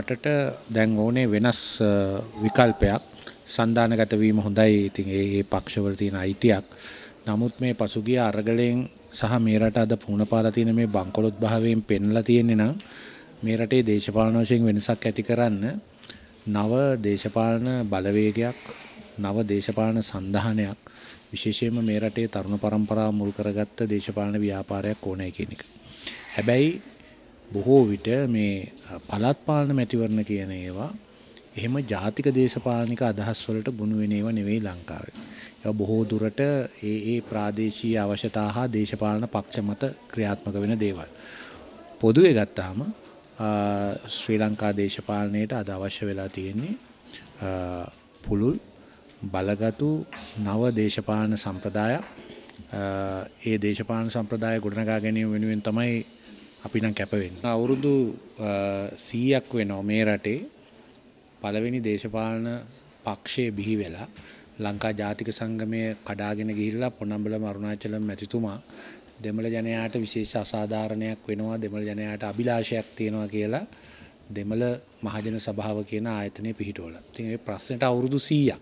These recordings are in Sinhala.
රටට දැන් ඕනේ වෙනස් විකල්පයක් සන්ධානගත වීම හොඳයි ඉතින් ඒ ඒ පක්ෂවල තියෙන අයිතියක් නමුත් මේ පසුගිය අරගලයෙන් සහ මේ රට අද පුහුණ පාලා තියෙන මේ බංකොලොත් භාවයෙන් පෙන්ලා තියෙන්නේ නම් මේ රටේ දේශපාලන වශයෙන් වෙනසක් ඇති කරන්න නව දේශපාලන බලවේගයක් නව දේශපාලන සන්ධානයක් විශේෂයෙන්ම මේ රටේ තරුණ පරම්පරාව මුල් කරගත්ත දේශපාලන ව්‍යාපාරයක් ඕනෑ කියන එක. හැබැයි බොහෝ විට මේ පළාත් පාලන මැතිවරණ කියන ඒවා එහෙම ජාතික දේශපාලනික අදහස් වලට ගොනු වෙන ඒවා නෙවෙයි ලංකාවේ. ඒවා බොහෝ දුරට ඒ ඒ ප්‍රාදේශීය අවශ්‍යතා හා දේශපාලන පක්ෂ මත ක්‍රියාත්මක වෙන දේවල්. පොදුවේ ගත්තාම ශ්‍රී ලංකා දේශපාලනයට අද අවශ්‍ය වෙලා තියෙන්නේ පුළුල් බලගතු නව දේශපාලන සම්ප්‍රදායක්. ඒ දේශපාලන සම්ප්‍රදාය ගොඩනගා ගැනීම වෙනුවෙන් තමයි අපි නම් කැපවෙන්න. අවුරුදු සීයක් වෙනවා මේ රටේ පළවෙනි දේශපාලන පක්ෂය බිහි වෙලා ලංකා ජාතික සංගමය කඩාගෙන ගිහිල්ලා පොනම්බල මරුණාචලම් මැතිතුමා දෙමළ ජනයාට විශේෂ අසාධාරණයක් වෙනවා දෙමළ ජනයාට අභිලාෂයක් තියෙනවා කියලා දෙමළ මහජන සභාව කියන ආයතනය පිහිටවල. ඉතින් ඒ ප්‍රශ්නෙට අවුරුදු 100ක්.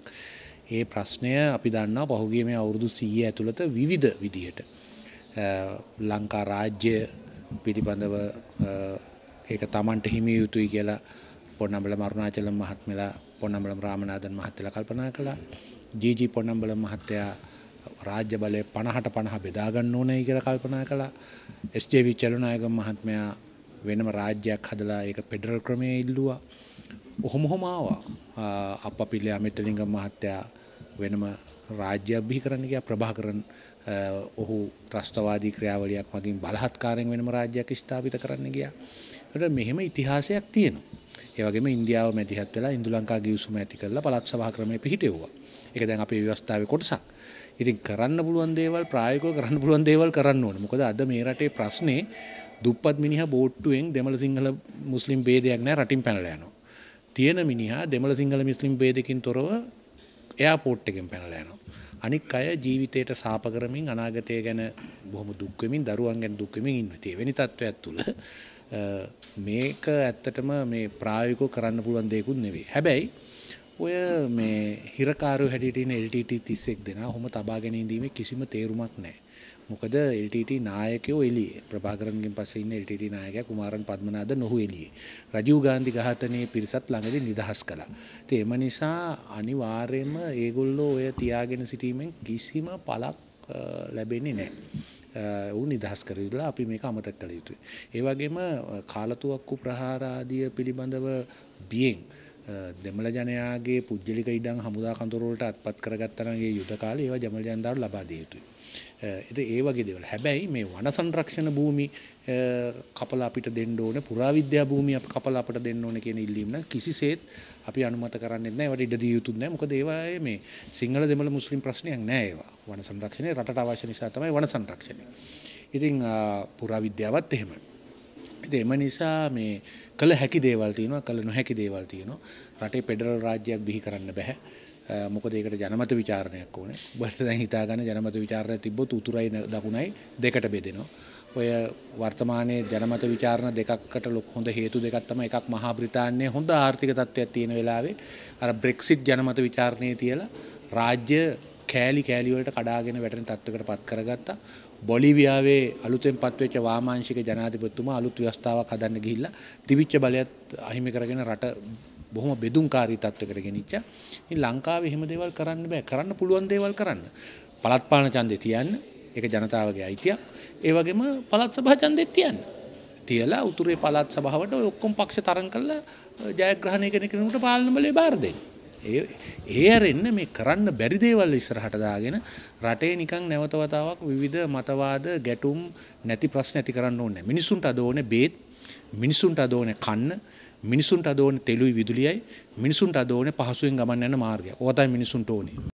ඒ ප්‍රශ්නය අපි දන්නවා පහුගිය මේ අවුරුදු 100 ඇතුළත විවිධ විදියට ලංකා රාජ්‍ය පිළිබඳව ඒක Tamanට හිමිය යුතුයි කියලා පොන්නඹල මරුණාචලම් මහත්මලා පොන්නඹලම් රාමනාഥන් මහත්තයලා කල්පනා කළා. ජීජී පොන්නඹල මහත්තයා රාජ්‍ය බලය 50ට 50 බෙදා ගන්න ඕනේ කියලා කල්පනා කළා. එස්.ජේ.වී. චලනායකම් මහත්මයා වෙනම රාජ්‍යයක් හදලා ඒක ෆෙඩරල් ක්‍රමයේ ඉල්ලුවා. ඔහොම ඔහොම ආවා. අප්පපිල්ලේ අමිතලිංගම් මහත්තයා වෙනම රාජ්‍ය අභිකරණ කිය ප්‍රභාකරන් ඔහු ත්‍රස්තවාදී ක්‍රියාවලියක් මගින් බලහත්කාරයෙන් වෙනම රාජ්‍යයක් ස්ථාපිත කරන්න ගියා. ඒකට මෙහෙම ඉතිහාසයක් තියෙනවා. ඒ වගේම ඉන්දියාව මැදිහත් වෙලා ඉන්දු ලංකා ගිවිසුම ඇති කරලා පළාත් සභා ක්‍රමය පිහිටෙව්වා. ඒක දැන් අපේ ව්‍යවස්ථාවේ කොටසක්. ඉතින් කරන්න පුළුවන් දේවල් ප්‍රායෝගිකව කරන්න පුළුවන් දේවල් කරන්න ඕනේ. මොකද අද මේ රටේ ප්‍රශ්නේ දුප්පත් මිනිහා බෝට්ටුවෙන් දෙමළ සිංහල මුස්ලිම් ભેදයක් නැහැ රටින් පැනලා යනවා. තියෙන මිනිහා දෙමළ සිංහල මුස්ලිම් ભેදකින් තොරව එයාපෝට් එකෙන් පැනලා යනවා. අනික් අය ජීවිතයට සාප කරමින් අනාගතය ගැන බොහොම දුක් වෙමින් දරුවන් ගැන දුක් වෙමින් ඉන්නවා. ඒ වෙනි තත්ත්වයක් තුල මේක ඇත්තටම මේ ප්‍රායෝගිකව කරන්න පුළුවන් දෙයක්ුත් නෙවෙයි. හැබැයි ඔය මේ හිරකාරයෝ හැටියට ඉන්න LTT 31 දෙනා හොම තබාගෙන ඉඳීමේ කිසිම තේරුමක් නැහැ. මොකද LTT නායකයෝ එළියේ ප්‍රභාකරන්ගෙන් පස්සේ ඉන්න LTT නායකයා කුමාරන් පద్මනාද නොහු එළියේ රජීව් ගාන්ධි ඝාතනයේ පිරිසත් ළඟදී නිදහස් කළා. ඉතින් එම නිසා අනිවාර්යයෙන්ම ඒගොල්ලෝ ඔය තියාගෙන සිටීමෙන් කිසිම පළක් ලැබෙන්නේ නැහැ. ඔවුන් නිදහස් කරලා අපි මේක අමතක කළ යුතුයි. ඒ වගේම කාලතුවක්කු ප්‍රහාර ආදිය පිළිබඳව බියෙන් දෙමළ ජනයාගේ පුද්ගලික ඉඩම් හමුදා කඳවුර වලට අත්පත් කරගත්තනගේ යුද කාලේ ඒවා දෙමළ ජනතාවට ලබා දිය යුතුයි. ඉතින් ඒ වගේ දේවල්. හැබැයි මේ වන සංරක්ෂණ භූමි කපලා අපිට දෙන්න ඕනේ, පුරාවිද්‍යා භූමි අප කපලා අපිට දෙන්න ඕනේ කියන ඉල්ලීම නම් කිසිසේත් අපි අනුමත කරන්නේ නැහැ. ඒවට ඉඩ දිය යුතුත් නැහැ. මොකද ඒවායේ මේ සිංහල දෙමළ මුස්ලිම් ප්‍රශ්නයක් නැහැ ඒවා. වන සංරක්ෂණය රටට අවශ්‍ය නිසා තමයි වන සංරක්ෂණය. ඉතින් පුරාවිද්‍යාවත් එහෙමයි. ඉතින් එම නිසා මේ කළ හැකි දේවල් තියෙනවා කළ නොහැකි දේවල් තියෙනවා රටේ ෆෙඩරල් රාජ්‍යයක් බිහි කරන්න බෑ මොකද ඒකට ජනමත විචාරණයක් ඕනේ ඔබට දැන් හිතා ගන්න ජනමත විචාරණය තිබ්බොත් උතුරයි දකුණයි දෙකට බෙදෙනවා ඔය වර්තමානයේ ජනමත විචාරණ දෙකකට ලොකු හොඳ හේතු දෙකක් තමයි එකක් මහා බ්‍රිතාන්‍යයේ හොඳ ආර්ථික තත්ත්වයක් තියෙන වෙලාවේ අර බ්‍රෙක්සිට් ජනමත විචාරණයේ තියලා රාජ්‍ය කෑලි කෑලිවලට කඩාගෙන වැටෙන තත්ත්වයකට පත් කරගත්තා. බොලිවියාවේ අලුතෙන් පත්වෙච්ච වාමාංශික ජනාධිපතිතුමා අලුත් ව්‍යවස්ථාවක් හදන්න ගිහිල්ලා තිබිච්ච බලයත් අහිමි කරගෙන රට බොහොම බෙදුම්කාරී තත්ත්වයකට ගෙනිච්චා. ඉතින් ලංකාවේ එහෙම දේවල් කරන්න බෑ. කරන්න පුළුවන් දේවල් කරන්න. පළාත් පාලන ඡන්දේ තියන්න. ඒක ජනතාවගේ අයිතියක්. ඒ වගේම පළාත් සභා ඡන්දෙත් තියන්න. තියලා උතුරේ පළාත් සභාවට ඔය ඔක්කොම පක්ෂ තරම් කරලා ජයග්‍රහණය කරන කෙනෙකුට පාලන බලය බාර දෙන්න. ඒ ඒ ඇරෙන්න මේ කරන්න බැරි දේවල් ඉස්සරහට දාගෙන රටේ නිකන් නැවතවතාවක් විවිධ මතවාද ගැටුම් නැති ප්‍රශ්න ඇති කරන්න ඕනේ. මිනිසුන්ට අද ඕනේ බේත්, මිනිසුන්ට අද ඕනේ කන්න, මිනිසුන්ට අද ඕනේ තෙලුයි විදුලියයි, මිනිසුන්ට අද ඕනේ පහසුවෙන් ගමන් යන මාර්ගයක්. ඕවා තමයි මිනිසුන්ට ඕනේ.